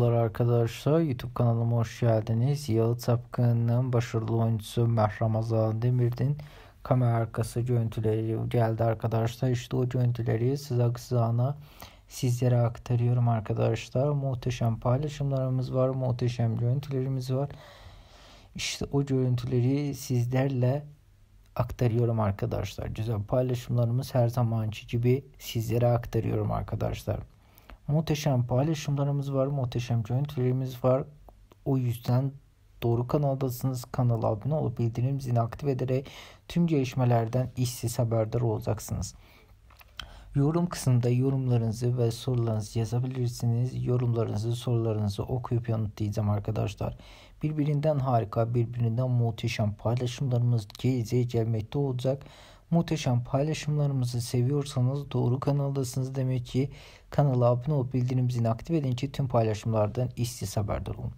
Merhabalar arkadaşlar YouTube kanalıma hoş geldiniz. Yalı Tapkı'nın başarılı oyuncusu Mehram Azal Demir'in kamera arkası görüntüleri geldi arkadaşlar. İşte o görüntüleri size kısana sizlere aktarıyorum arkadaşlar. Muhteşem paylaşımlarımız var, muhteşem görüntülerimiz var. İşte o görüntüleri sizlerle aktarıyorum arkadaşlar. Güzel paylaşımlarımız her zamanki gibi sizlere aktarıyorum arkadaşlar. Muhteşem paylaşımlarımız var, muhteşem görüntülerimiz var. O yüzden doğru kanaldasınız. Kanala abone olup bildirim zilini aktif ederek tüm gelişmelerden işsiz haberdar olacaksınız. Yorum kısmında yorumlarınızı ve sorularınızı yazabilirsiniz. Yorumlarınızı, sorularınızı okuyup yanıtlayacağım arkadaşlar. Birbirinden harika, birbirinden muhteşem paylaşımlarımız geleceğe gelmekte olacak. Muhteşem paylaşımlarımızı seviyorsanız doğru kanaldasınız demek ki kanala abone olup bildirim zilini aktif edin ki tüm paylaşımlardan istis haberdar olun.